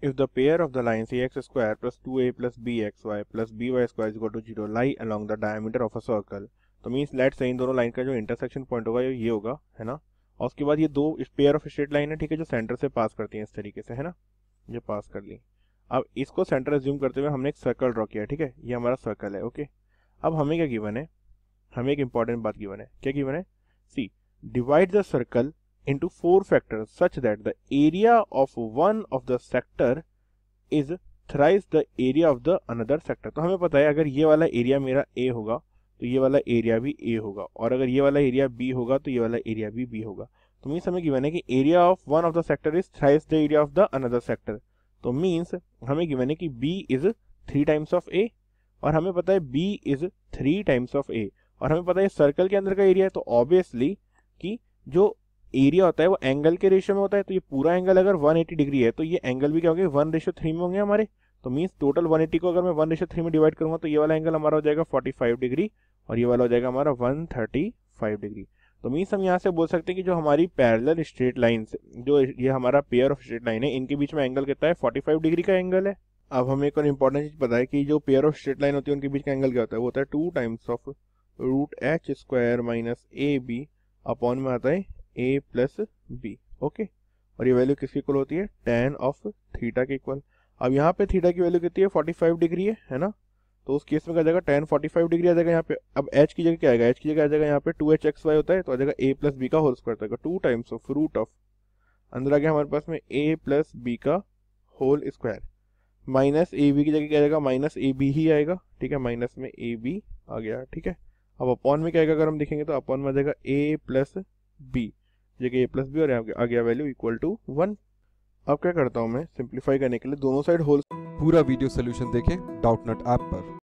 If the pair of the lines ax square plus 2a plus bxy plus by square is equal to 0 lie along the diameter of a circle तो means let से इन दोनों line का जो intersection point होगा ये होगा है ना और उसके बाद ये दो पेयर ऑफ स्ट्रेट लाइन है ठीक है जो सेंटर से पास करती हैं इस तरीके से है ना ये पास कर ली अब इसको सेंटर एज्यूम करते हुए हमने एक सर्कल ड्रॉ किया ठीक है ये हमारा सर्कल है ओके अब हमें क्या गिवन है हमें एक इंपॉर्टेंट बात गिवन है क्या गिवन है see divide the circle into four factors such that the area of one of the sector is thrice the area of the another sector तो हमें पता है अगर ये वाला एरिया मेरा ए होगा तो ये वाला एरिया भी ए होगा और अगर ये वाला एरिया बी होगा तो ये वाला एरिया भी बी होगा तो मीन्स हमें गिवन है कि area of one of the sector is thrice the area of the another sector तो मीन्स हमें गिवन है कि B is three times of A और हमें पता है B is three times of A और हमें पता है सर्कल के अंदर का एरिया है तो ऑब्वियसली कि जो एरिया होता है वो एंगल के रेशियो में होता है तो ये पूरा एंगल अगर 180 डिग्री है तो ये एंगल भी क्या होगा वन रेशो थ्री में होंगे हमारे तो मीन्स टोटल 180 को अगर मैं वन रेशो थ्री में डिवाइड करूंगा तो ये वाला एंगल हमारा हो जाएगा 45 डिग्री और ये वाला हो जाएगा हमारा 135 डिग्री तो मीन्स हम यहाँ से बोल सकते हैं कि जो हमारी पैरल स्ट्रेट लाइन जो ये हमारा पेयर ऑफ स्ट्रेट लाइन है इनके बीच में एंगल कितना है फोर्टी डिग्री का एंगल है अब हमें एक और इम्पोर्टेंट चीज़ पता है कि जो पेयर ऑफ स्ट्रेट लाइन होती है उनके बीच का एंगल क्या होता है वो होता है two times of root H square minus A B upon में आता है ए प्लस बी ओके और ये वैल्यू किसके इक्वल होती है टेन ऑफ थीटा के इक्वल अब यहाँ पे थीटा की वैल्यू कितनी है 45 डिग्री है है ना तो उस केस में क्या जाएगा टेन 45 डिग्री आ जाएगा यहाँ पे अब एच की जगह क्या आएगा एच की जगह आ जाएगा यहाँ पे टू एच एक्स वाई होता है तो आ जाएगा ए प्लस बी का होल तो स्क्वायर जाएगा two times of root of अंदर आ गया हमारे पास में ए प्लस बी का whole square minus A B की जगह क्या जाएगा माइनस ए बी ही आएगा ठीक है माइनस में ए बी आ गया ठीक है अब अपॉन में क्या आएगा अगर हम देखेंगे तो अपॉन में आ जाएगा ए प्लस बी जगह ए प्लस बी और आ गया वैल्यू इक्वल टू वन अब क्या करता हूँ मैं सिंप्लीफाई करने के लिए दोनों साइड होल पूरा वीडियो सोल्यूशन देखें नट ऐप पर